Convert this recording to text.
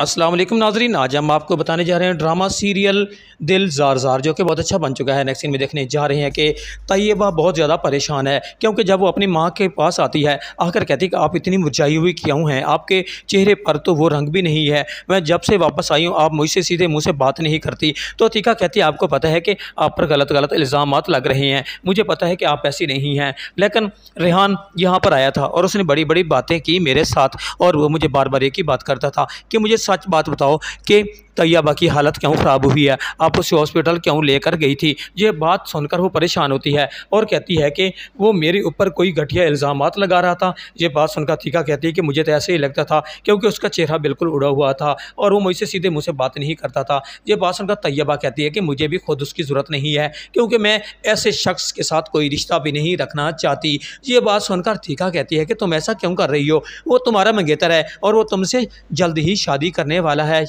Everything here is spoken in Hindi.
अस्सलाम वालेकुम नाजरीन आज हम आपको बताने जा रहे हैं ड्रामा सीरियल दिल जार जार जो कि बहुत अच्छा बन चुका है नेक्स्ट में देखने जा रहे हैं कि तय्यबा बहुत ज़्यादा परेशान है क्योंकि जब वो अपनी माँ के पास आती है आकर कहती है कि आप इतनी मुरझाई हुई क्यों हैं आपके चेहरे पर तो वो रंग भी नहीं है मैं जब से वापस आई हूँ आप मुझसे सीधे मुँह से बात नहीं करती तो अतीका कहती है आपको पता है कि आप पर गलत गलत इल्ज़ाम लग रहे हैं मुझे पता है कि आप ऐसी नहीं हैं लेकिन रेहान यहाँ पर आया था और उसने बड़ी बड़ी बातें की मेरे साथ और वो मुझे बार बार एक ही बात करता था कि मुझे सच बात बताओ कि तैयबा की हालत क्यों ख़राब हुई है आप उसे हॉस्पिटल क्यों लेकर गई थी ये बात सुनकर वो परेशान होती है और कहती है कि वो मेरे ऊपर कोई घटिया इल्ज़ाम लगा रहा था ये बात सुनकर थीका कहती है कि मुझे तो ऐसे ही लगता था क्योंकि उसका चेहरा बिल्कुल उड़ा हुआ था और वो मुझसे सीधे मुझसे बात नहीं करता था ये बात सुनकर तैयबा कहती है कि मुझे भी खुद उसकी ज़रूरत नहीं है क्योंकि मैं ऐसे शख्स के साथ कोई रिश्ता भी नहीं रखना चाहती ये बात सुनकर थीका कहती है कि तुम ऐसा क्यों कर रही हो वो तुम्हारा मंगेतर है और वो तुमसे जल्द ही शादी करने वाला है